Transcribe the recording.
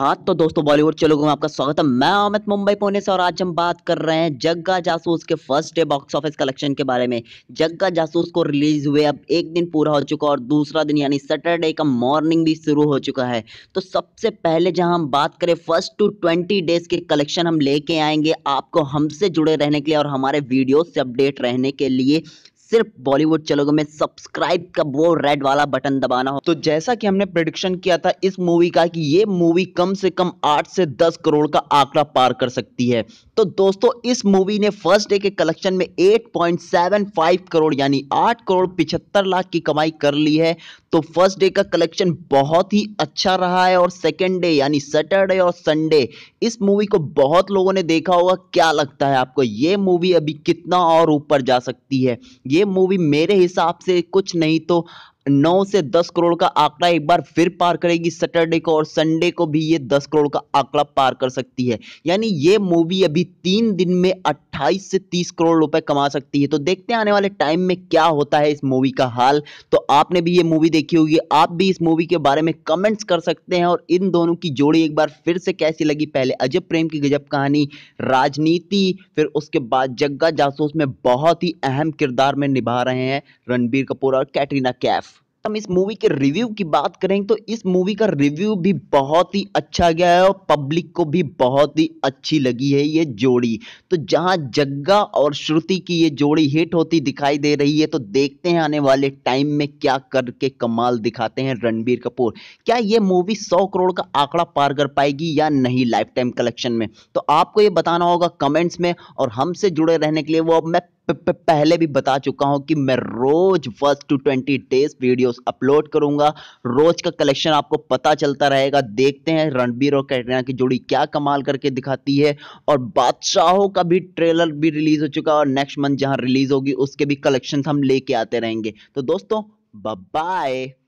हाँ तो दोस्तों बॉलीवुड चलो में आपका स्वागत है मैं अमित मुंबई पुणे से और आज हम बात कर रहे हैं जग्गा जासूस के first day box office collection के बारे में जग्गा जासूस को रिलीज हुए अब एक दिन पूरा हो चुका और दूसरा दिन यानी सैटरडे का मॉर्निंग भी शुरू हो चुका है तो सबसे पहले जहाँ हम बात करें फर्स्ट टू ट्वेंटी डेज के कलेक्शन हम लेके आएंगे आपको हमसे जुड़े रहने के लिए और हमारे वीडियो से अपडेट रहने के लिए सिर्फ बॉलीवुड चलोगे में सब्सक्राइब का वो रेड वाला बटन दबाना हो तो जैसा कि हमने प्रडिक्शन किया था इस मूवी का कि ये मूवी कम से कम आठ से दस करोड़ का आंकड़ा पार कर सकती है तो दोस्तों इस मूवी ने फर्स्ट डे के कलेक्शन में फाइव करोड़ यानी आठ करोड़ पिछहत्तर लाख की कमाई कर ली है तो फर्स्ट डे का कलेक्शन बहुत ही अच्छा रहा है और सेकेंड डे यानी सैटरडे और संडे इस मूवी को बहुत लोगों ने देखा होगा क्या लगता है आपको ये मूवी अभी कितना और ऊपर जा सकती है ये मूवी मेरे हिसाब से कुछ नहीं तो नौ से दस करोड़ का आंकड़ा एक बार फिर पार करेगी सैटरडे को और संडे को भी ये दस करोड़ का आंकड़ा पार कर सकती है यानी ये मूवी अभी तीन दिन में अट्ठाईस से तीस करोड़ रुपए कमा सकती है तो देखते हैं आने वाले टाइम में क्या होता है इस मूवी का हाल तो आपने भी ये मूवी देखी होगी आप भी इस मूवी के बारे में कमेंट्स कर सकते हैं और इन दोनों की जोड़ी एक बार फिर से कैसी लगी पहले अजब प्रेम की गजब कहानी राजनीति फिर उसके बाद जग्गा जासूस में बहुत ही अहम किरदार में निभा रहे हैं रणबीर कपूर और कैटरीना कैफ हम इस मूवी के रिव्यू की बात करें तो इस मूवी का रिव्यू भी बहुत ही अच्छा गया है और पब्लिक को भी बहुत ही अच्छी लगी है ये जोड़ी तो जहां जग्गा और श्रुति की ये जोड़ी हिट होती दिखाई दे रही है तो देखते हैं आने वाले टाइम में क्या करके कमाल दिखाते हैं रणबीर कपूर क्या ये मूवी सौ करोड़ का आंकड़ा पार कर पाएगी या नहीं लाइफ टाइम कलेक्शन में तो आपको ये बताना होगा कमेंट्स में और हमसे जुड़े रहने के लिए वो मैं पहले भी बता चुका हूं कि मैं रोज first two twenty days videos upload करूंगा रोज का कलेक्शन आपको पता चलता रहेगा देखते हैं रणबीर और कैटरीना की जोड़ी क्या कमाल करके दिखाती है और बादशाहों का भी ट्रेलर भी रिलीज हो चुका है और नेक्स्ट मंथ जहां रिलीज होगी उसके भी कलेक्शन हम लेके आते रहेंगे तो दोस्तों बाय